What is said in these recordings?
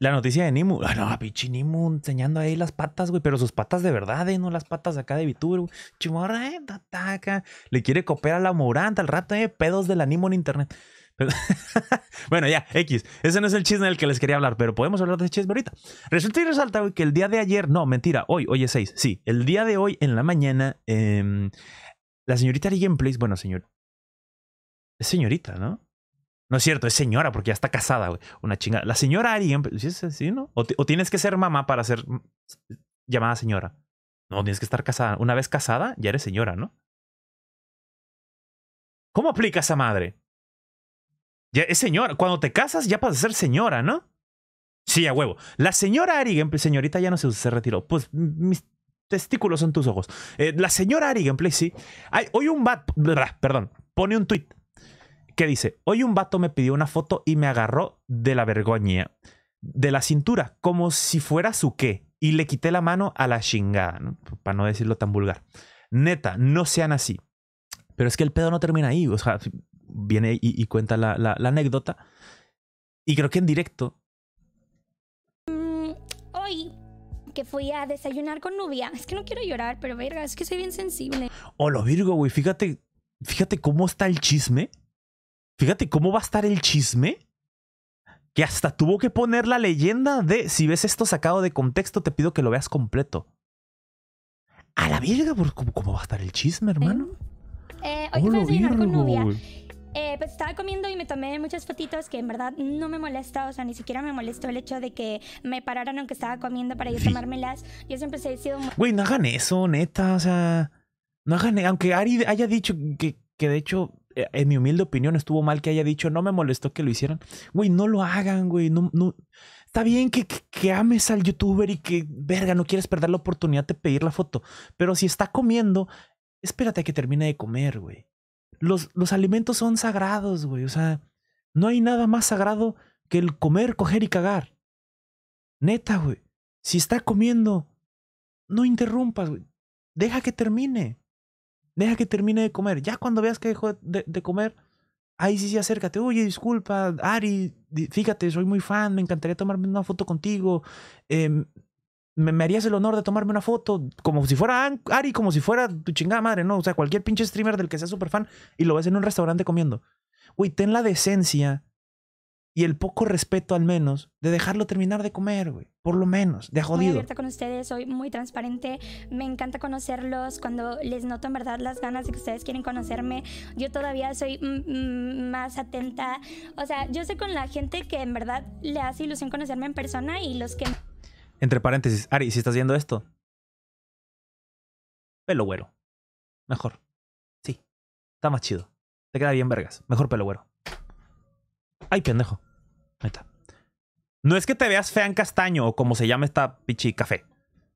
La noticia de Nimu. Ah, no, pinche Nimu enseñando ahí las patas, güey. Pero sus patas de verdad, ¿eh? No las patas acá de Vitur, güey. Chimorra, eh, ataca. Le quiere copiar a la Moranta al rato, eh. Pedos la Nimu en internet. bueno, ya, X. Ese no es el chisme del que les quería hablar, pero podemos hablar de ese chisme ahorita. Resulta y resalta, güey, que el día de ayer, no, mentira, hoy, hoy es 6. Sí, el día de hoy en la mañana, em, la señorita Ari place, bueno, señor. Es señorita, ¿no? No es cierto, es señora, porque ya está casada, güey. Una chingada. La señora Ari, em, pues, ¿sí, sí, no? O, tienes que ser mamá para ser llamada señora. No, tienes que estar casada. Una vez casada, ya eres señora, ¿no? ¿Cómo aplica esa madre? Ya es señora. Cuando te casas, ya pasas a ser señora, ¿no? Sí, a huevo. La señora Ari señorita, ya no se, se retiró. Pues mis testículos son tus ojos. Eh, la señora Ari sí. Hay, hoy un bat. Perdón. Pone un tweet que dice, hoy un vato me pidió una foto y me agarró de la vergüenza, de la cintura, como si fuera su qué, y le quité la mano a la chingada, para no decirlo tan vulgar. Neta, no sean así. Pero es que el pedo no termina ahí, o sea, viene y, cuenta la, anécdota. Y creo que en directo mm, hoy que fui a desayunar con Nubia. Es que no quiero llorar, pero verga, es que soy bien sensible. Hola Virgo, güey, fíjate, fíjate cómo está el chisme Fíjate cómo va a estar el chisme. Que hasta tuvo que poner la leyenda de si ves esto sacado de contexto, te pido que lo veas completo. A la virga, ¿cómo, cómo va a estar el chisme, em, hermano? Eh, oh, hoy oh, con novia. Eh, pues estaba comiendo y me tomé muchas fotitos que en verdad no me molesta, o sea, ni siquiera me molestó el hecho de que me pararan aunque estaba comiendo para yo tomármelas. Yo siempre he sido muy... Güey, no hagan eso, neta, o sea, no hagan, aunque Ari haya dicho que, que de hecho eh, en mi humilde opinión, estuvo mal que haya dicho, no me molestó que lo hicieran. Güey, no lo hagan, güey. No, no. Está bien que, que, ames al youtuber y que, verga, no quieres perder la oportunidad de pedir la foto. Pero si está comiendo, espérate a que termine de comer, güey. Los, los alimentos son sagrados, güey. O sea, no hay nada más sagrado que el comer, coger y cagar. Neta, güey. Si está comiendo, no interrumpas, güey. Deja que termine. Deja que termine de comer. Ya cuando veas que dejó de, comer, ahí sí, sí, acércate. Oye, disculpa, Ari, fíjate, soy muy fan, me encantaría tomarme una foto contigo. Em, me, harías el honor de tomarme una foto, como si fuera Ari, como si fuera tu chingada madre, ¿no? O sea, cualquier pinche streamer del que sea súper fan y lo ves en un restaurante comiendo. uy ten la decencia y el poco respeto al menos de dejarlo terminar de comer, güey. Por lo menos, de jodido. Muy abierta con ustedes, soy muy transparente. Me encanta conocerlos cuando les noto en verdad las ganas de que ustedes quieren conocerme. Yo todavía soy más atenta. O sea, yo sé con la gente que en verdad le hace ilusión conocerme en persona y los que... Entre paréntesis, Ari, si estás viendo esto, pelo güero. Mejor. Sí. Está más chido. Te queda bien vergas. Mejor pelo güero. Ay, pendejo. Ahí está. No es que te veas fea en castaño o como se llama esta pichi café.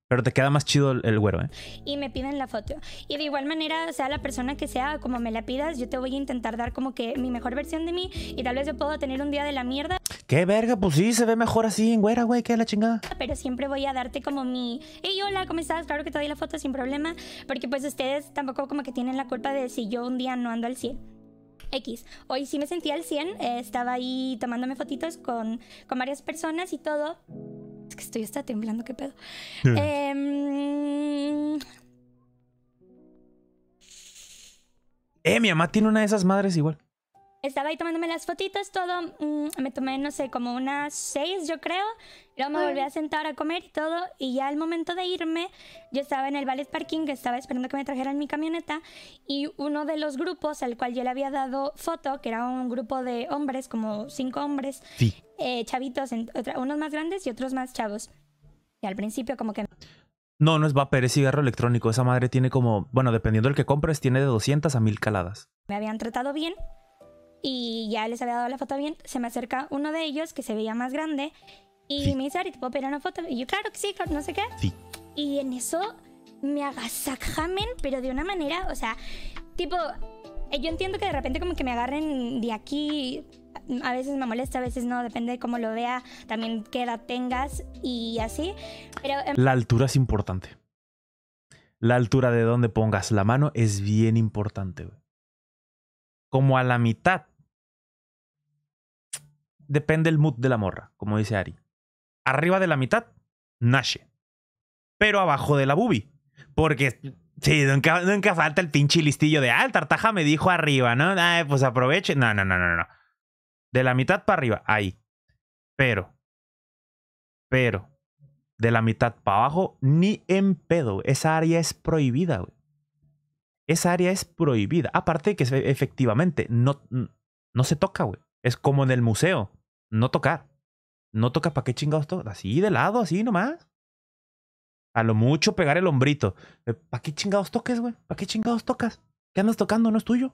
Pero te queda más chido el, güero, ¿eh? Y me piden la foto. Y de igual manera, sea la persona que sea, como me la pidas, yo te voy a intentar dar como que mi mejor versión de mí. Y tal vez yo puedo tener un día de la mierda. ¡Qué verga! Pues sí, se ve mejor así en güera, güey. ¿Qué la chingada? Pero siempre voy a darte como mi... Hey, hola, ¿cómo estás? Claro que te doy la foto sin problema. Porque pues ustedes tampoco como que tienen la culpa de si yo un día no ando al cielo X. Hoy sí me sentía al 100, eh, estaba ahí tomándome fotitos con, con varias personas y todo. Es que estoy hasta temblando, qué pedo. Em, eh, mi mamá tiene una de esas madres igual. Estaba ahí tomándome las fotitos, todo. Mm, me tomé, no sé, como unas seis, yo creo. Y luego me volví a sentar a comer y todo. Y ya al momento de irme, yo estaba en el ballet parking, estaba esperando que me trajeran mi camioneta. Y uno de los grupos al cual yo le había dado foto, que era un grupo de hombres, como cinco hombres, eh, chavitos, unos más grandes y otros más chavos. Y al principio, como que. No, no es vapor, es cigarro electrónico. Esa madre tiene como, bueno, dependiendo del que compres, tiene de 200 a 1000 caladas. Me habían tratado bien, y ya les había dado la foto bien, se me acerca uno de ellos que se veía más grande y me dice, Ari, ¿te puedo una foto? Y yo, claro que sí, no sé qué. Y en eso me agasajamen, pero de una manera, o sea, tipo, yo entiendo que de repente como que me agarren de aquí, a veces me molesta, a veces no, depende de cómo lo vea, también qué edad tengas y así. Pero, em la altura es importante. La altura de donde pongas la mano es bien importante. Como a la mitad depende el mood de la morra, como dice Ari. Arriba de la mitad, nace. Pero abajo de la bubi. Porque sí, nunca, nunca falta el pinche listillo de, ah, tartaja me dijo arriba, ¿no? Ah, pues aproveche. No, no, no, no, no. De la mitad para arriba, ahí. Pero, pero, de la mitad para abajo, ni en pedo. Esa área es prohibida, güey. Esa área es prohibida. Aparte que efectivamente no, no se toca, güey. Es como en el museo no tocar. No toca para qué chingados tocas? Así, de lado, así nomás. A lo mucho pegar el hombrito. ¿Para qué chingados toques, güey? ¿Para qué chingados tocas? ¿Qué andas tocando? No es tuyo.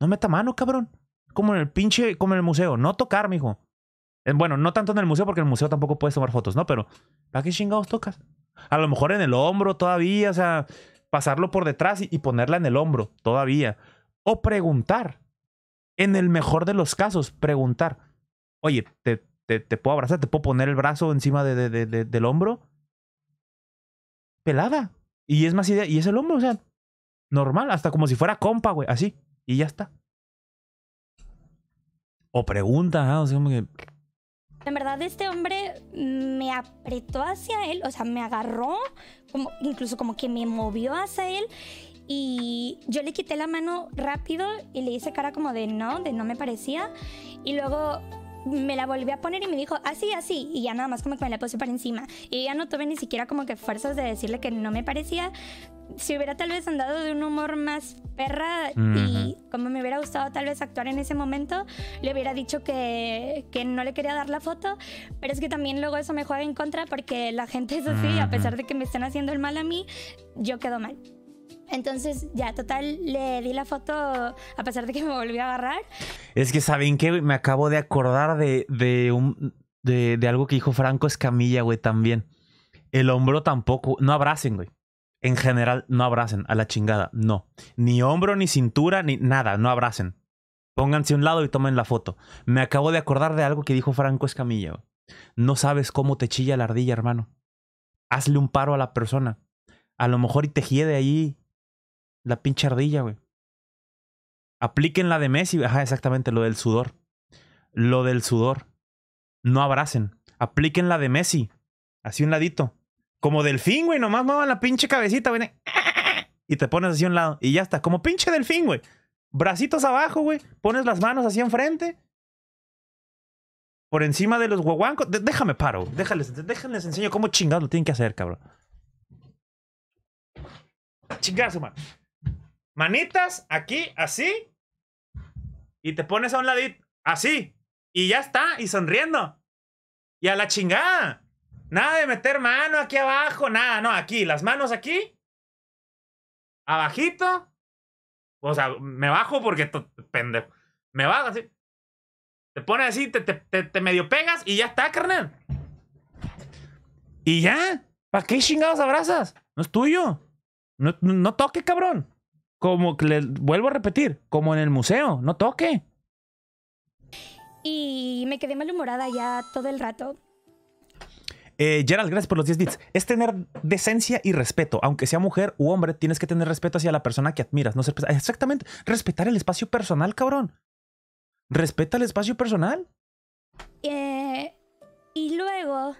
No meta mano, cabrón. Como en el pinche, como en el museo. No tocar, mijo. Eh, bueno, no tanto en el museo, porque en el museo tampoco puedes tomar fotos, ¿no? Pero, ¿para qué chingados tocas? A lo mejor en el hombro todavía, o sea, pasarlo por detrás y ponerla en el hombro todavía. O preguntar. En el mejor de los casos, preguntar oye, te, te, puedo abrazar, te puedo poner el brazo encima de, del hombro. Pelada. Y es más idea, y es el hombro, o sea, normal, hasta como si fuera compa, güey, así. Y ya está. O pregunta, ¿eh? o sea, como que... En verdad, este hombre me apretó hacia él, o sea, me agarró, como, incluso como que me movió hacia él. Y yo le quité la mano rápido y le hice cara como de no, de no me parecía. Y luego me la volví a poner y me dijo, así, así. Y ya nada más como que me la puse para encima. Y ya no tuve ni siquiera como que fuerzas de decirle que no me parecía. Si hubiera tal vez andado de un humor más perra y como me hubiera gustado tal vez actuar en ese momento, le hubiera dicho que, que no le quería dar la foto. Pero es que también luego eso me juega en contra porque la gente es así, a pesar de que me estén haciendo el mal a mí, yo quedo mal. Entonces, ya, total, le di la foto a pesar de que me volví a agarrar. Es que, ¿saben qué? Me acabo de acordar de, de, de, algo que dijo Franco Escamilla, güey, también. El hombro tampoco. No abracen, güey. En general, no abracen a la chingada. No. Ni hombro, ni cintura, ni nada. No abracen. Pónganse a un lado y tomen la foto. Me acabo de acordar de algo que dijo Franco Escamilla. Güey. No sabes cómo te chilla la ardilla, hermano. Hazle un paro a la persona. A lo mejor y te de ahí la pinche ardilla, güey. Apliquen la de Messi. Ajá, exactamente, lo del sudor. Lo del sudor. No abracen. Apliquen la de Messi. Así un ladito. Como delfín, güey. Nomás muevan la pinche cabecita, güey. Y te pones así a un lado. Y ya está. Como pinche delfín, güey. Bracitos abajo, güey. Pones las manos así enfrente. Por encima de los guaguancos. déjame paro. Déjales, déjenles enseño cómo chingados lo tienen que hacer, cabrón. Chingazo, man manitas aquí, así, y te pones a un ladito, así, y ya está, y sonriendo. Y a la chingada. Nada de meter mano aquí abajo, nada, no, aquí, las manos aquí, abajito, o sea, me bajo porque pendejo, me bajo así, te pones así, te, te, te, medio pegas y ya está, carnal. Y ya, ¿para qué chingados abrazas? No es tuyo. No, no toque, cabrón como que le vuelvo a repetir, como en el museo, no toque. Y me quedé malhumorada ya todo el rato. Eh, Gerald, gracias por los 10 bits. Es tener decencia y respeto. Aunque sea mujer u hombre, tienes que tener respeto hacia la persona que admiras. No Exactamente. Respetar el espacio personal, cabrón. Respeta el espacio personal. Eh, y luego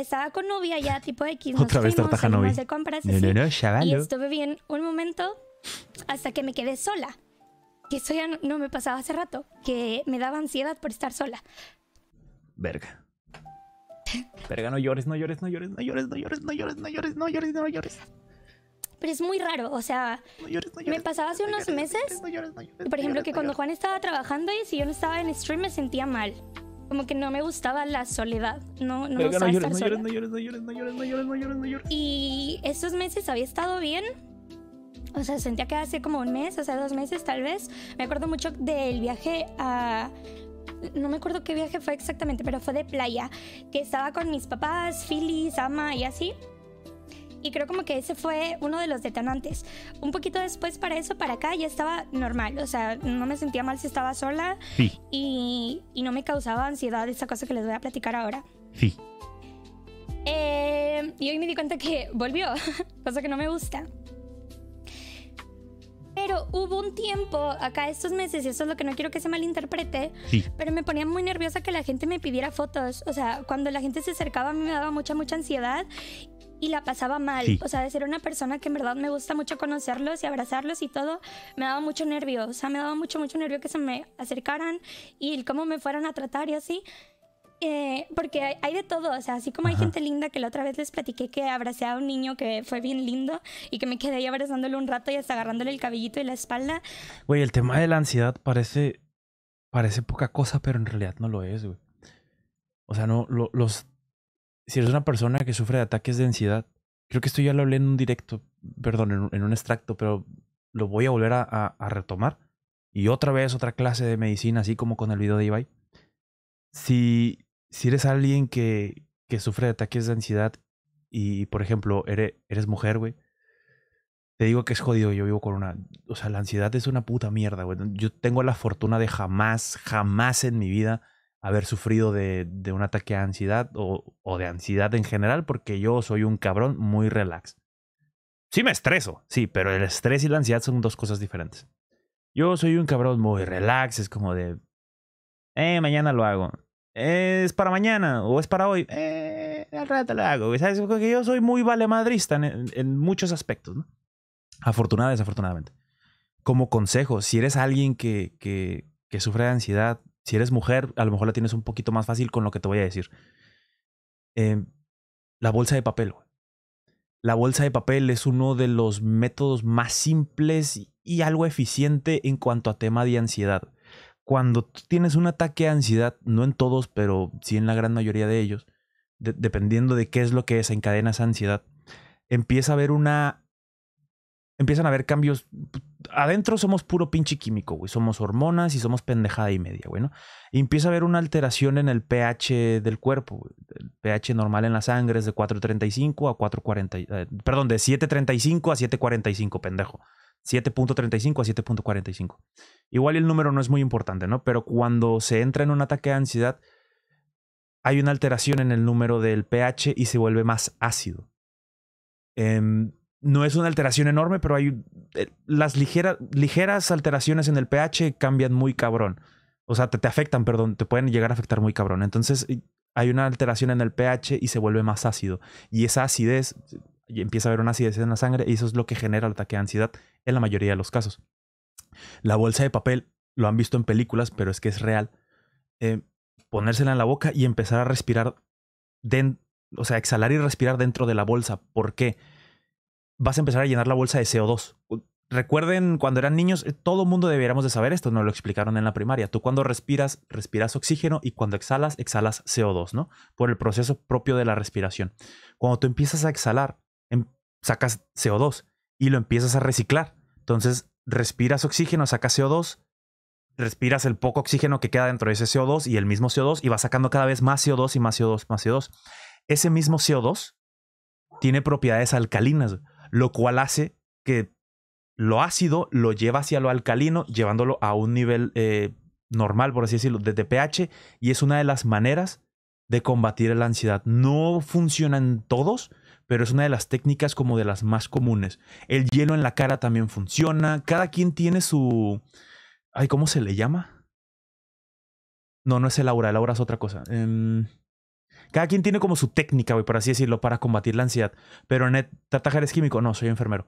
estaba con novia ya, tipo X. Otra vez tortaja novia de No, no, no, chavalo. Y estuve bien un momento hasta que me quedé sola. Que eso ya no, me pasaba hace rato. Que me daba ansiedad por estar sola. Verga. Verga, no llores, no llores, no llores, no llores, no llores, no llores, no llores, no llores, Pero es muy raro, o sea, me pasaba hace unos meses, por ejemplo, que cuando Juan estaba trabajando y si yo no estaba en stream me sentía mal como que no me gustaba la soledad, ¿no? No me gustaba estar sola. No Y estos meses había estado bien, o sea, sentía que hace como un mes, o sea, dos meses tal vez. Me acuerdo mucho del viaje a... No me acuerdo qué viaje fue exactamente, pero fue de playa, que estaba con mis papás, Philly, Sama y así. Y creo como que ese fue uno de los detonantes. Un poquito después para eso, para acá, ya estaba normal. O sea, no me sentía mal si estaba sola. Sí. Y, no me causaba ansiedad esta cosa que les voy a platicar ahora. Sí. Eh, y hoy me di cuenta que volvió, cosa que no me gusta. Pero hubo un tiempo, acá estos meses, y eso es lo que no quiero que se malinterprete, sí. pero me ponía muy nerviosa que la gente me pidiera fotos. O sea, cuando la gente se acercaba a mí me daba mucha, mucha ansiedad y la pasaba mal. O sea, de ser una persona que en verdad me gusta mucho conocerlos y abrazarlos y todo, me daba mucho nervio. O sea, me daba mucho, mucho nervio que se me acercaran y cómo me fueran a tratar y así. Eh, porque hay, de todo, o sea, así como hay gente linda que la otra vez les platiqué que abracé a un niño que fue bien lindo y que me quedé ahí abrazándolo un rato y hasta agarrándole el cabellito y la espalda. Güey, el tema de la ansiedad parece, parece poca cosa, pero en realidad no lo es, güey. O sea, no, los si eres una persona que sufre de ataques de ansiedad, creo que esto ya lo hablé en un directo, perdón, en, un extracto, pero lo voy a volver a, retomar. Y otra vez otra clase de medicina, así como con el video de Ibai. Si, si eres alguien que, que sufre de ataques de ansiedad y, por ejemplo, eres, eres mujer, güey, te digo que es jodido, yo vivo con una... O sea, la ansiedad es una puta mierda, güey. Yo tengo la fortuna de jamás, jamás en mi vida haber sufrido de, de un ataque a ansiedad o, o, de ansiedad en general, porque yo soy un cabrón muy relax. Sí me estreso, sí, pero el estrés y la ansiedad son dos cosas diferentes. Yo soy un cabrón muy relax, es como de, eh, mañana lo hago. es para mañana o es para hoy. Eh, al rato lo hago. ¿Sabes? yo soy muy valemadrista en, en, muchos aspectos, ¿no? Afortunada, desafortunadamente. Como consejo, si eres alguien que, que, que sufre de ansiedad si eres mujer, a lo mejor la tienes un poquito más fácil con lo que te voy a decir. Em, la bolsa de papel. La bolsa de papel es uno de los métodos más simples y algo eficiente en cuanto a tema de ansiedad. Cuando tienes un ataque de ansiedad, no en todos, pero sí en la gran mayoría de ellos, dependiendo de qué es lo que desencadena esa ansiedad, empieza a haber una. Empiezan a haber cambios adentro somos puro pinche químico, güey. Somos hormonas y somos pendejada y media, güey, empieza a haber una alteración en el pH del cuerpo. El pH normal en la sangre es de 4.35 a 4.40, eh, perdón, de 7.35 a 7.45, pendejo. 7.35 a 7.45. Igual el número no es muy importante, ¿no? Pero cuando se entra en un ataque de ansiedad, hay una alteración en el número del pH y se vuelve más ácido. Eh, no es una alteración enorme, pero hay eh, las ligeras alteraciones en el pH cambian muy cabrón. O sea, te, te, afectan, perdón, te pueden llegar a afectar muy cabrón. Entonces eh, hay una alteración en el pH y se vuelve más ácido. Y esa acidez, empieza a haber una acidez en la sangre y eso es lo que genera el ataque de ansiedad en la mayoría de los casos. La bolsa de papel, lo han visto en películas, pero es que es real. Eh, ponérsela en la boca y empezar a respirar, o sea, exhalar y respirar dentro de la bolsa. ¿Por qué? vas a empezar a llenar la bolsa de CO2. Recuerden, cuando eran niños, todo mundo debiéramos de saber esto, nos lo explicaron en la primaria. Tú cuando respiras, respiras oxígeno y cuando exhalas, exhalas CO2, ¿no? Por el proceso propio de la respiración. Cuando tú empiezas a exhalar, sacas CO2 y lo empiezas a reciclar. Entonces, respiras oxígeno, sacas CO2, respiras el poco oxígeno que queda dentro de ese CO2 y el mismo CO2 y vas sacando cada vez más CO2 y más CO2, más CO2. Ese mismo CO2 tiene propiedades alcalinas lo cual hace que lo ácido lo lleva hacia lo alcalino, llevándolo a un nivel eh, normal, por así decirlo, de pH, y es una de las maneras de combatir la ansiedad. No funciona en todos, pero es una de las técnicas como de las más comunes. El hielo en la cara también funciona. Cada quien tiene su... Ay, ¿cómo se le llama? No, no es el aura, el aura es otra cosa. Em, cada quien tiene como su técnica, güey, por así decirlo, para combatir la ansiedad. Pero Net, Tajar es químico. No, soy enfermero.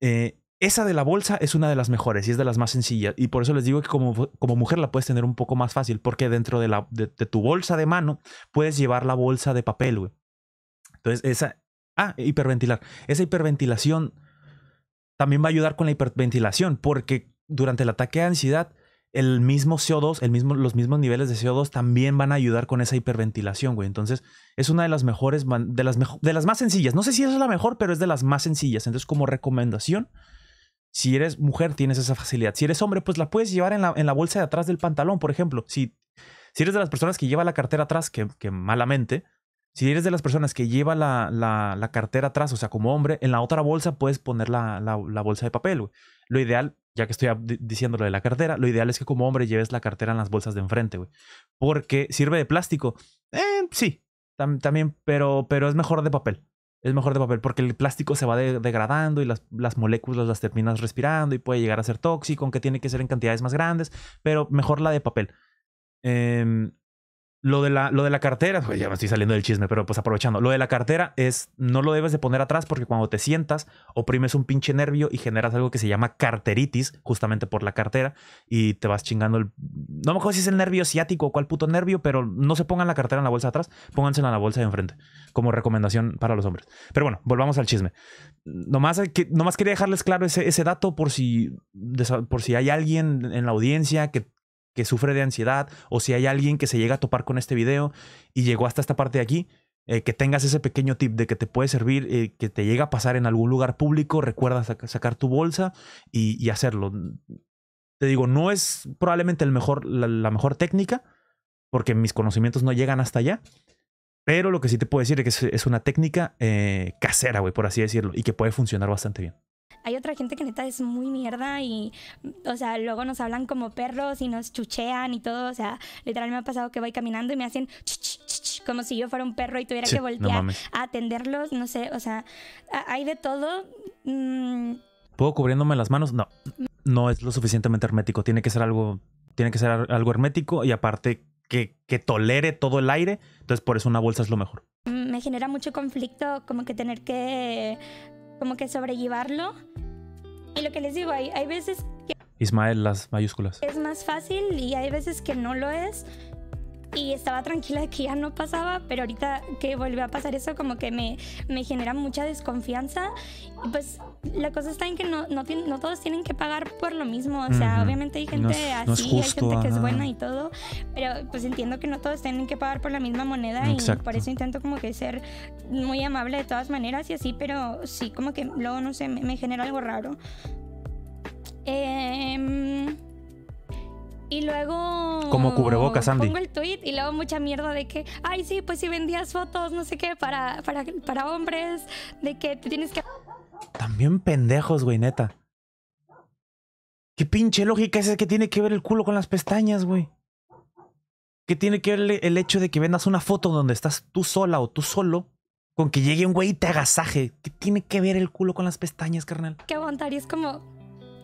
Eh, esa de la bolsa es una de las mejores y es de las más sencillas. Y por eso les digo que como, como mujer la puedes tener un poco más fácil, porque dentro de, la, tu bolsa de mano puedes llevar la bolsa de papel, güey. Entonces, esa... Ah, e hiperventilar. Esa hiperventilación también va a ayudar con la hiperventilación, porque durante el ataque de ansiedad el mismo CO2, el mismo, los mismos niveles de CO2 también van a ayudar con esa hiperventilación, güey. Entonces, es una de las mejores, de las, de las más sencillas. No sé si es la mejor, pero es de las más sencillas. Entonces, como recomendación, si eres mujer, tienes esa facilidad. Si eres hombre, pues la puedes llevar en la, bolsa de atrás del pantalón, por ejemplo. Si, si eres de las personas que lleva la cartera atrás, que, malamente, si eres de las personas que lleva la, cartera atrás, o sea, como hombre, en la otra bolsa puedes poner la, la bolsa de papel. Güey. Lo ideal ya que estoy diciendo lo de la cartera, lo ideal es que como hombre lleves la cartera en las bolsas de enfrente, güey. Porque sirve de plástico. Eh, sí, también, pero, pero es mejor de papel. Es mejor de papel porque el plástico se va degradando y las, las, moléculas las terminas respirando y puede llegar a ser tóxico, aunque tiene que ser en cantidades más grandes, pero mejor la de papel. Eh, lo de, la, lo de la cartera, pues, ya me estoy saliendo del chisme, pero pues aprovechando. Lo de la cartera es, no lo debes de poner atrás porque cuando te sientas, oprimes un pinche nervio y generas algo que se llama carteritis, justamente por la cartera, y te vas chingando el... No me acuerdo si es el nervio ciático o cuál puto nervio, pero no se pongan la cartera en la bolsa atrás, póngansela en la bolsa de enfrente, como recomendación para los hombres. Pero bueno, volvamos al chisme. Nomás, nomás quería dejarles claro ese, dato por si, por si hay alguien en la audiencia que que sufre de ansiedad o si hay alguien que se llega a topar con este video y llegó hasta esta parte de aquí, eh, que tengas ese pequeño tip de que te puede servir, eh, que te llega a pasar en algún lugar público, recuerda sacar tu bolsa y, hacerlo. Te digo, no es probablemente el mejor, la, mejor técnica, porque mis conocimientos no llegan hasta allá, pero lo que sí te puedo decir es que es, una técnica eh, casera, güey, por así decirlo, y que puede funcionar bastante bien. Hay otra gente que neta es muy mierda y, o sea, luego nos hablan como perros y nos chuchean y todo. O sea, literal me ha pasado que voy caminando y me hacen como si yo fuera un perro y tuviera que voltear a atenderlos. No sé, o sea, hay de todo. Mm. ¿Puedo cubriéndome las manos? No, no es lo suficientemente hermético. Tiene que ser algo, tiene que ser algo hermético y aparte que, que tolere todo el aire. Entonces, por eso una bolsa es lo mejor. Mm, me genera mucho conflicto como que tener que como que sobrellevarlo. Y lo que les digo, hay, hay veces que... Ismael, las mayúsculas. Es más fácil y hay veces que no lo es. Y estaba tranquila de que ya no pasaba, pero ahorita que volvió a pasar eso como que me, me genera mucha desconfianza. Y pues la cosa está en que no, no, todos tienen que pagar por lo mismo. O sea, obviamente hay gente así, hay gente que es buena y todo, pero pues entiendo que no todos tienen que pagar por la misma moneda y por eso intento como que ser muy amable de todas maneras y así, pero sí, como que luego, no sé, me, genera algo raro. Em, y luego. Como cubrebocas, Andy. Pongo el tweet y luego mucha mierda de que. Ay, sí, pues si vendías fotos, no sé qué, para, para, para hombres, de que te tienes que también pendejos, güey, neta. ¿Qué pinche lógica es que tiene que ver el culo con las pestañas, güey? ¿Qué tiene que ver el hecho de que vendas una foto donde estás tú sola o tú solo con que llegue un güey y te agasaje? ¿Qué tiene que ver el culo con las pestañas, carnal? Qué aguantarías es como,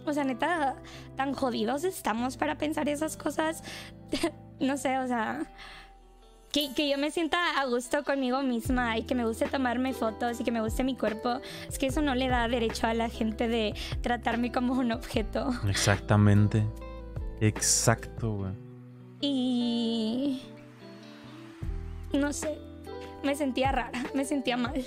o sea, neta, tan jodidos estamos para pensar esas cosas. no sé, o sea, que, yo me sienta a gusto conmigo misma y que me guste tomarme fotos y que me guste mi cuerpo, es que eso no le da derecho a la gente de tratarme como un objeto. Exactamente. Exacto, güey. Y... No sé, me sentía rara, me sentía mal.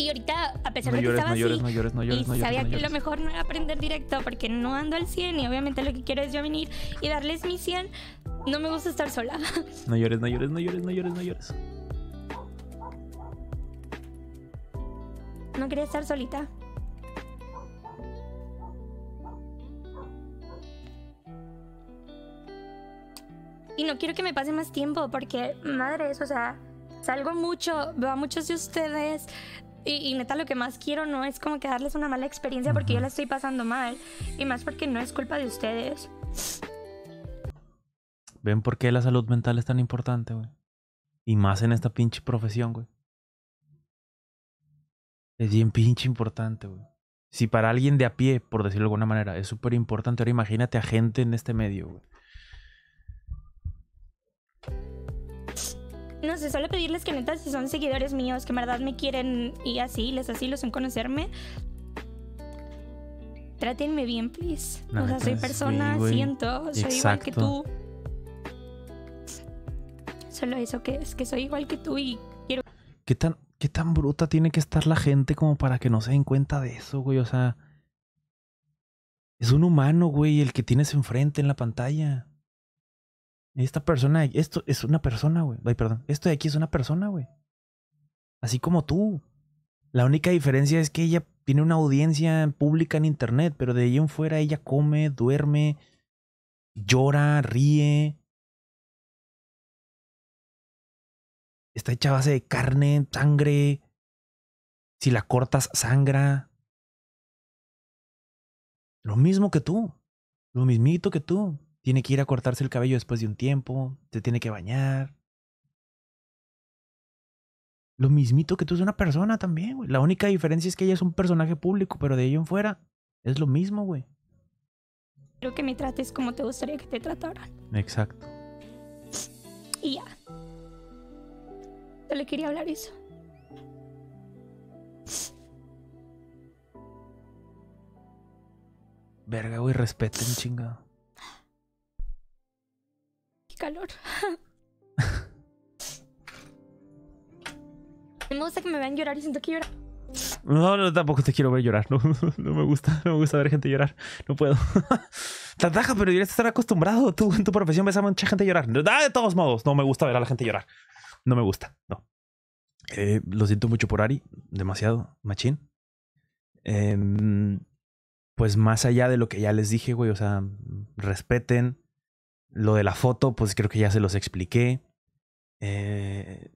Y ahorita, a pesar de que llores, estaba no llores, no llores, no llores, y si sabía que lo mejor no era aprender directo porque no ando al 100 y obviamente lo que quiero es yo venir y darles mi 100, no me gusta estar sola. No llores, no llores, no llores, no llores, no llores. No quería estar solita. Y no quiero que me pase más tiempo porque, madres, o sea, salgo mucho, veo a muchos de ustedes, y, neta, lo que más quiero no es como que darles una mala experiencia porque yo la estoy pasando mal. Y más porque no es culpa de ustedes. ¿Ven por qué la salud mental es tan importante, güey? Y más en esta pinche profesión, güey. Es bien pinche importante, güey. Si para alguien de a pie, por decirlo de alguna manera, es súper importante, ahora imagínate a gente en este medio, güey. no sé, solo pedirles que neta, si son seguidores míos, que en verdad me quieren y así, les así, los en conocerme, trátenme bien, please. o sea, soy persona, siento, soy igual que tú. Solo eso que es, que soy igual que tú y quiero... ¿Qué tan, ¿Qué tan bruta tiene que estar la gente como para que no se den cuenta de eso, güey? O sea... Es un humano, güey, el que tienes enfrente en la pantalla. Esta persona, esto es una persona, güey. Ay, perdón. Esto de aquí es una persona, güey. Así como tú. La única diferencia es que ella tiene una audiencia pública en internet, pero de ahí en fuera ella come, duerme, llora, ríe. Está hecha a base de carne, sangre. Si la cortas, sangra. Lo mismo que tú. Lo mismito que tú. Tiene que ir a cortarse el cabello después de un tiempo, se tiene que bañar. Lo mismito que tú es una persona también, güey. La única diferencia es que ella es un personaje público, pero de ello en fuera es lo mismo, güey. Quiero que me trates como te gustaría que te trataran. Exacto. Y ya. Yo le quería hablar eso. Verga, güey, respeten, chingado calor. me gusta que me vean llorar y siento que lloro. No, no, tampoco te quiero ver llorar. No, me gusta, no me gusta ver gente llorar. No puedo. Tantaja, pero deberías estar acostumbrado. Tú en tu profesión ves a mucha gente llorar. Ah, de todos modos, no me gusta ver a la gente llorar. No me gusta, no. Eh, lo siento mucho por Ari, demasiado, machín. Em, pues más allá de lo que ya les dije, güey, o sea, respeten, lo de la foto, pues creo que ya se los expliqué. Eh,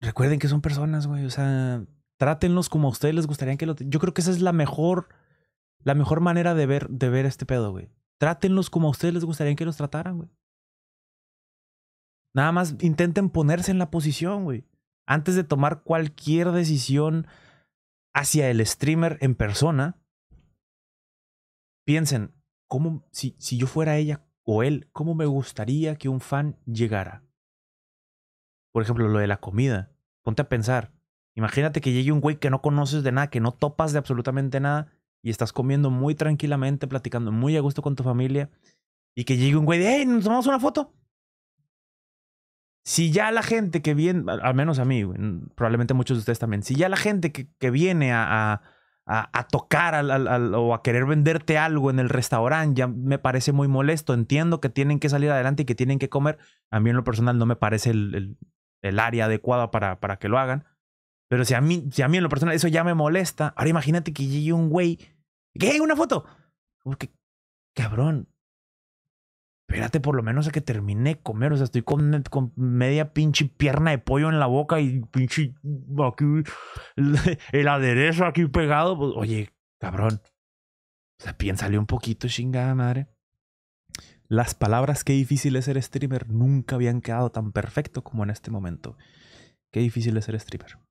recuerden que son personas, güey. O sea, trátenlos como a ustedes les gustaría que lo. Yo creo que esa es la mejor, la mejor manera de ver, de ver este pedo, güey. Trátenlos como a ustedes les gustaría que los trataran, güey. Nada más intenten ponerse en la posición, güey. Antes de tomar cualquier decisión hacia el streamer en persona, piensen, cómo, si, si yo fuera ella o él, cómo me gustaría que un fan llegara. Por ejemplo, lo de la comida. Ponte a pensar. Imagínate que llegue un güey que no conoces de nada, que no topas de absolutamente nada y estás comiendo muy tranquilamente, platicando muy a gusto con tu familia y que llegue un güey de, hey, nos tomamos una foto. Si ya la gente que viene, al menos a mí, probablemente muchos de ustedes también, si ya la gente que, viene a a, tocar al, o a querer venderte algo en el restaurante, ya me parece muy molesto. Entiendo que tienen que salir adelante y que tienen que comer. A mí en lo personal no me parece el, el, área adecuada para, para que lo hagan. Pero si a, mí, a mí en lo personal eso ya me molesta, ahora imagínate que llegue un güey, que una foto. cabrón, espérate por lo menos a que termine de comer. O sea, estoy con, media pinche pierna de pollo en la boca y pinche el aderezo aquí pegado. Pues, oye, cabrón. O sea, piénsale un poquito, chingada madre. Las palabras, qué difícil es ser streamer, nunca habían quedado tan perfecto como en este momento. Qué difícil es ser streamer.